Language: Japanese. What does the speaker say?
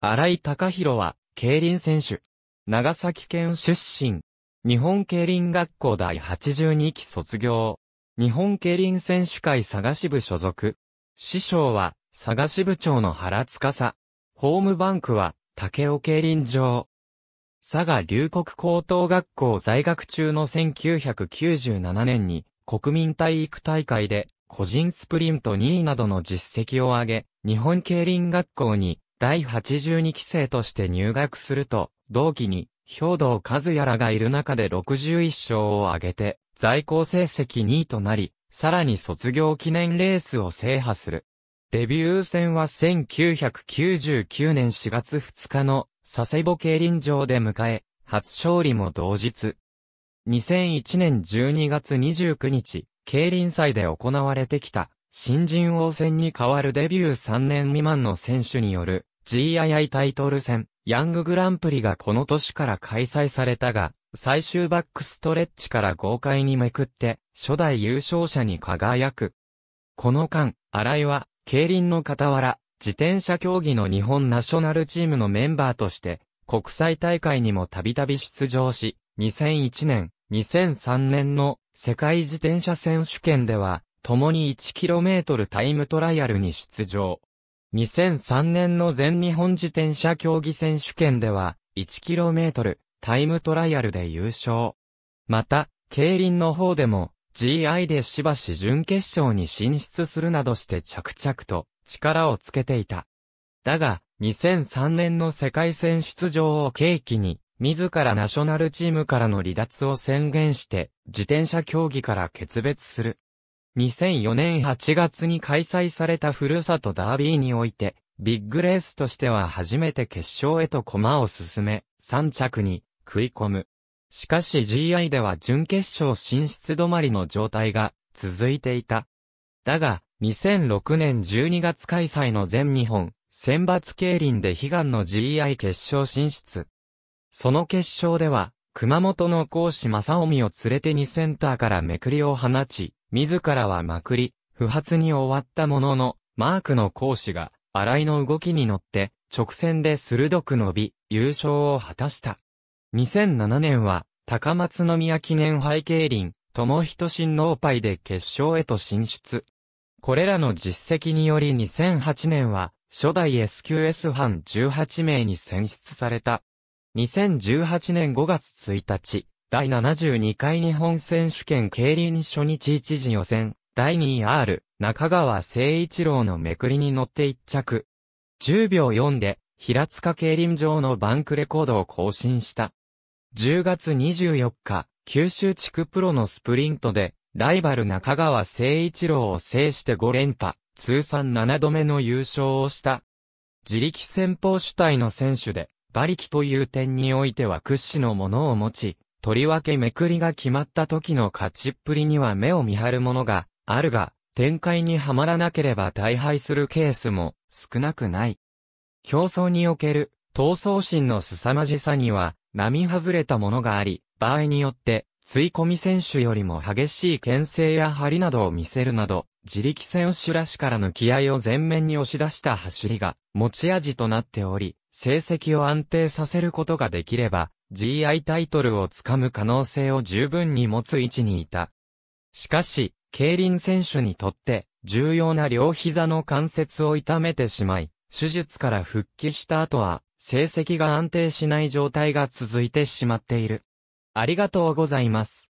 荒井隆弘は、競輪選手。長崎県出身。日本競輪学校第82期卒業。日本競輪選手会佐賀支部所属。師匠は、佐賀支部長の原司。ホームバンクは、竹尾競輪場。佐賀龍谷高等学校在学中の1997年に、国民体育大会で、個人スプリント2位などの実績を上げ、日本競輪学校に第82期生として入学すると、同期に、兵道和也らがいる中で61勝を挙げて、在校成績2位となり、さらに卒業記念レースを制覇する。デビュー戦は1999年4月2日の佐世保競輪場で迎え、初勝利も同日。2001年12月29日、競輪祭で行われてきた、新人王戦に代わるデビュー3年未満の選手による、GII タイトル戦、ヤンググランプリがこの年から開催されたが、最終バックストレッチから豪快にめくって、初代優勝者に輝く。この間、新井は、競輪の傍ら、自転車競技の日本ナショナルチームのメンバーとして、国際大会にもたびたび出場し、2001年、2003年の世界自転車選手権では、共に 1km タイムトライアルに出場。2003年の全日本自転車競技選手権では、1km タイムトライアルで優勝。また、競輪の方でも、GI でしばし準決勝に進出するなどして着々と力をつけていた。だが、2003年の世界戦出場を契機に、自らナショナルチームからの離脱を宣言して、自転車競技から決別する。2004年8月に開催されたふるさとダービーにおいて、ビッグレースとしては初めて決勝へと駒を進め、3着に食い込む。しかし GI では準決勝進出止まりの状態が続いていた。だが、2006年12月開催の全日本選抜競輪で悲願の GI 決勝進出。その決勝では、熊本の講師正臣を連れて2センターからめくりを放ち、自らはまくり、不発に終わったものの、マークの講師が、洗井の動きに乗って、直線で鋭く伸び、優勝を果たした。2007年は、高松宮記念杯競輪、友人親王杯で決勝へと進出。これらの実績により2008年は、初代 SQS 班18名に選出された。2018年5月1日、第72回日本選手権競輪初日一時予選、第 2R、中川誠一郎のめくりに乗って一着。10秒4で、平塚競輪場のバンクレコードを更新した。10月24日、九州地区プロのスプリントで、ライバル中川誠一郎を制して5連覇、通算7度目の優勝をした。自力先鋒主体の選手で、馬力という点においては屈指のものを持ち、とりわけめくりが決まった時の勝ちっぷりには目を見張るものがあるが、展開にはまらなければ大敗するケースも少なくない。競争における闘争心の凄まじさには、並外れたものがあり、場合によって、追い込み選手よりも激しい牽制や張りなどを見せるなど、自力選手らしからの気合を前面に押し出した走りが持ち味となっており、成績を安定させることができれば、GI タイトルをつかむ可能性を十分に持つ位置にいた。しかし、競輪選手にとって重要な両膝の関節を痛めてしまい、手術から復帰した後は成績が安定しない状態が続いてしまっている。ありがとうございます。